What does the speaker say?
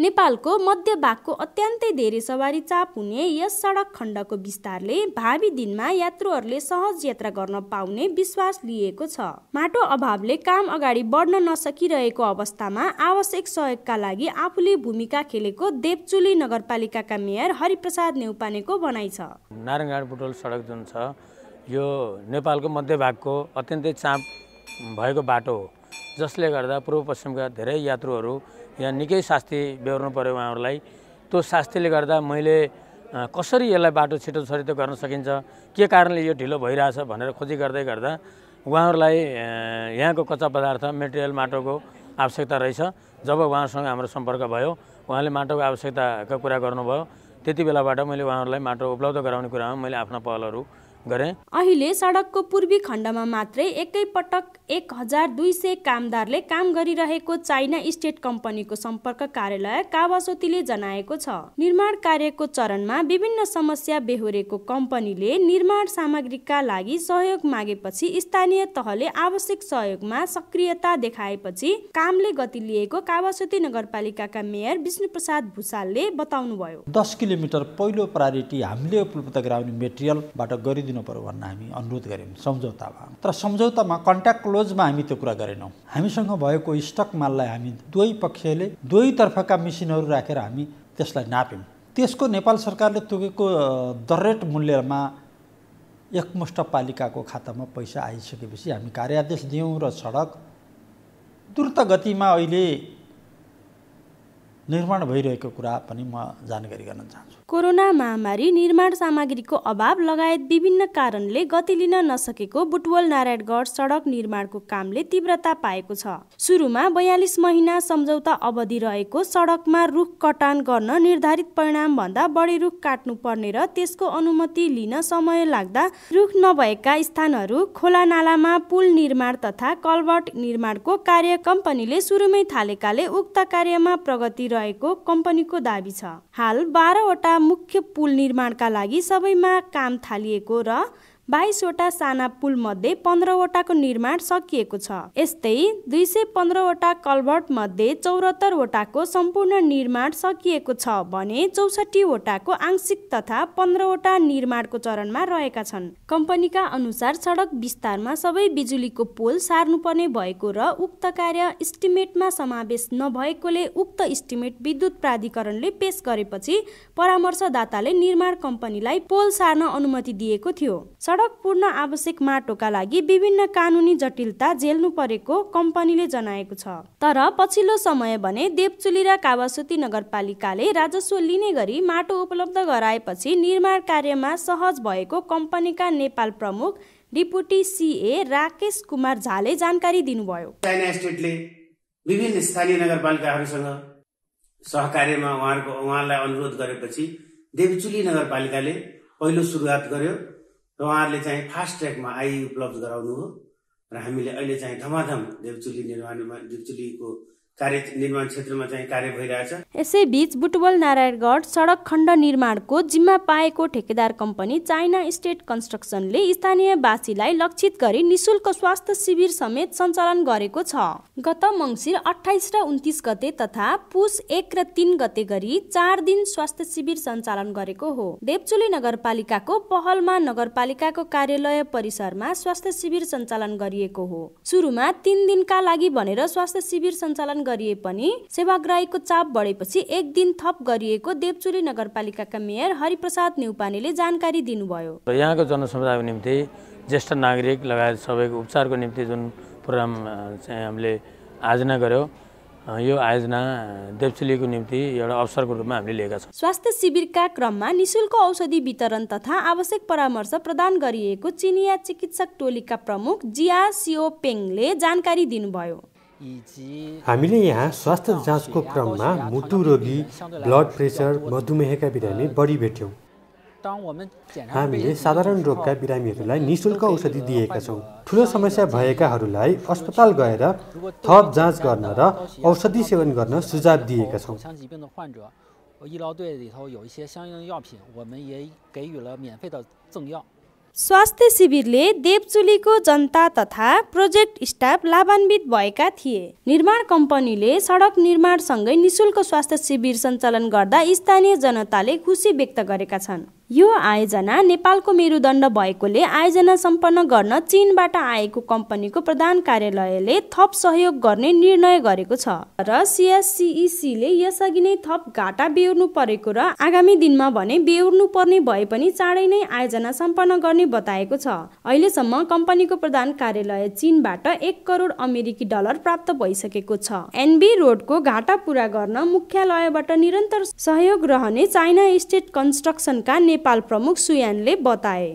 नेपालको मध्य भागको अत्यन्तै धेरै सवारी चाप हुने यस सडक खण्डको विस्तारले भावी दिनमा यात्रुहरूले सहज यात्रा गर्न पाउने विश्वास लिएको छ माटो अभावले काम अगाडि बढ्न नसकिरहेको अवस्थामा आवश्यक सहयोगका लागि आफूले भूमिका खेलेको देवचुली नगरपालिकाका मेयर हरिप्रसाद नेउपानेको भनाइ छ नारायण बुटोल सडक जुन छ यो नेपालको मध्य भागको अत्यन्तै चाप भएको बाटो हो जसले गर्दा पूर्व पश्चिमका धेरै यात्रुहरू यहाँ निकै शास्ति बेहोर्नु पऱ्यो उहाँहरूलाई त्यो शास्तिले गर्दा मैले कसरी यसलाई बाटो छिटो छरिटो गर्न सकिन्छ के कारणले यो ढिलो भइरहेछ भनेर खोजी गर्दै गर्दा उहाँहरूलाई यहाँको कच्चा पदार्थ मेटेरियल माटोको आवश्यकता रहेछ जब उहाँहरूसँग हाम्रो सम्पर्क भयो उहाँले माटोको आवश्यकताको कुरा गर्नुभयो त्यति बेलाबाट मैले उहाँहरूलाई माटो उपलब्ध गराउने कुरामा मैले आफ्ना पहलहरू गरे अहिले सडकको पूर्वी खण्डमा मात्रै एकै पटक एक हजार दुई सय कामदारले काम गरिरहेको चाइना स्टेट कम्पनीको सम्पर्क कार्यालय कावासोतीले जनाएको छ निर्माण कार्यको चरणमा विभिन्न समस्या बेहोरेको कम्पनीले निर्माण सामग्रीका लागि सहयोग मागेपछि स्थानीय तहले आवश्यक सहयोगमा सक्रियता देखाएपछि कामले गति लिएको कावासोती नगरपालिकाका मेयर विष्णुप्रसाद भूषालले बताउनुभयो दस किलोमिटर पहिलो प्रायोरिटी हामीले उपलब्ध गराउने मेटेरियलबाट गरिदिनु दिनु पऱ्यो भन्न हामी अनुरोध गऱ्यौँ सम्झौतामा तर सम्झौतामा कन्ट्याक्ट क्लोजमा हामी त्यो कुरा गरेनौँ हामीसँग भएको स्टक माललाई हामी दुवै पक्षले दुवैतर्फका मेसिनहरू राखेर हामी त्यसलाई नाप्यौँ त्यसको नेपाल सरकारले तोकेको दरेट मूल्यमा एकमुष्ट पालिकाको खातामा पैसा आइसकेपछि हामी कार्यादेश दियौँ र सडक द्रुत गतिमा अहिले निर्माण भइरहेको कुरा पनि म जानकारी गर्न चाहन्छु कोरोना महामारी निर्माण सामग्रीको अभाव लगायत विभिन्न कारणले गति लिन नसकेको बुटवल नारायणगढ सडक निर्माणको कामले तीव्रता पाएको छ सुरुमा बयालिस महिना सम्झौता अवधि रहेको सडकमा रुख कटान गर्न निर्धारित परिणामभन्दा बढी रुख काट्नु पर्ने र त्यसको अनुमति लिन समय लाग्दा रुख नभएका स्थानहरू खोला नालामा पुल निर्माण तथा कलभट निर्माणको कार्य कम्पनीले सुरुमै थालेकाले उक्त कार्यमा प्रगति चलिरहेको कम्पनीको दावी छ हाल बाह्रवटा मुख्य पुल निर्माणका लागि सबैमा काम थालिएको र बाइसवटा साना पुल पुलमध्ये पन्ध्रवटाको निर्माण सकिएको छ यस्तै दुई सय पन्ध्रवटा कलभर्ट मध्ये चौरात्तरवटाको सम्पूर्ण निर्माण सकिएको छ भने चौसठीवटाको आंशिक तथा पन्ध्रवटा निर्माणको चरणमा रहेका छन् कम्पनीका अनुसार सडक विस्तारमा सबै बिजुलीको पोल सार्नुपर्ने भएको र उक्त कार्य इस्टिमेटमा समावेश नभएकोले उक्त इस्टिमेट विद्युत प्राधिकरणले पेश गरेपछि परामर्शदाताले निर्माण कम्पनीलाई पोल सार्न अनुमति दिएको थियो सडक पूर्ण आवश्यक माटोका लागि विभिन्न कानुनी जटिलता झेल्नु परेको कम्पनीले जनाएको छ तर पछिल्लो समय भने देवचुली र कावासुती नगरपालिकाले राजस्व लिने गरी माटो उपलब्ध गराएपछि निर्माण कार्यमा सहज भएको कम्पनीका नेपाल प्रमुख डिपुटी सिए राकेश कुमार झाले जानकारी दिनुभयो चाइना विभिन्न स्थानीय नगरपालिकाहरूसँग सहकार्यमा उहाँहरूको उहाँलाई अनुरोध गरेपछि देवचुली नगरपालिकाले पहिलो सुरुवात गर्यो उहाँहरूले चाहिँ फास्ट ट्र्याकमा आई उपलब्ध गराउनु हो र हामीले अहिले चाहिँ धमाधम देवचुली निर्माणमा देवचुलीको यसै बीच बुटवल नारायणगढ सडक खण्ड निर्माणको जिम्मा पाएको ठेकेदार कम्पनी चाइना स्टेट कन्स्ट्रक्सनले स्थानीयवासीलाई लक्षित गरी निशुल्क स्वास्थ्य शिविर समेत सञ्चालन गरेको छ गत मङ्सिर अठाइस र उन्तिस गते तथा पुस एक र तीन गते गरी चार दिन स्वास्थ्य शिविर सञ्चालन गरेको हो देवचुली नगरपालिकाको पहलमा नगरपालिकाको कार्यालय परिसरमा स्वास्थ्य शिविर सञ्चालन गरिएको हो सुरुमा तीन दिनका लागि भनेर स्वास्थ्य शिविर सञ्चालन गरिए पनि सेवाग्राहीको चाप बढेपछि एक दिन थप गरिएको देवचुली नगरपालिकाका मेयर हरिप्रसाद नेउपानेले जानकारी दिनुभयो यहाँको जनसमुदायको निम्ति ज्येष्ठ नागरिक लगायत सबैको उपचारको निम्ति जुन प्रोग्राम चाहिँ हामीले आयोजना गऱ्यौँ यो आयोजना देवचुलीको निम्ति एउटा अवसरको रूपमा हामीले लिएका छौँ स्वास्थ्य शिविरका क्रममा निशुल्क औषधि वितरण तथा आवश्यक परामर्श प्रदान गरिएको चिनिया चिकित्सक टोलीका प्रमुख जिया सिओ पेङले जानकारी दिनुभयो हामीले यहाँ स्वास्थ्य जाँचको क्रममा मुटु रोगी ब्लड प्रेसर मधुमेहका बिरामी बढी भेट्यौँ हामीले साधारण रोगका बिरामीहरूलाई निशुल्क औषधि दिएका छौँ ठुलो समस्या भएकाहरूलाई अस्पताल गएर थप जाँच गर्न र औषधि सेवन गर्न सुझाव दिएका छौँ स्वास्थ्य शिविरले देवचुलीको जनता तथा प्रोजेक्ट स्टाफ लाभान्वित भएका थिए निर्माण कम्पनीले सडक निर्माणसँगै निशुल्क स्वास्थ्य शिविर सञ्चालन गर्दा स्थानीय जनताले खुसी व्यक्त गरेका छन् यो आयोजना नेपालको मेरुदण्ड भएकोले आयोजना सम्पन्न गर्न चीनबाट आएको कम्पनीको प्रधान कार्यालयले थप सहयोग गर्ने निर्णय गरेको छ र सिएससिईसीले यसअघि नै थप घाटा बेहोर्नु परेको र आगामी दिनमा भने बेहोर्नु पर्ने भए पनि चाँडै नै आयोजना सम्पन्न गर्ने बताएको छ अहिलेसम्म कम्पनीको प्रधान कार्यालय चीनबाट एक करोड अमेरिकी डलर प्राप्त भइसकेको छ एनबी रोडको घाटा पुरा गर्न मुख्यालयबाट निरन्तर सहयोग रहने चाइना स्टेट कन्स्ट्रक्सनका ने नेपाल प्रमुख सुयानले बताए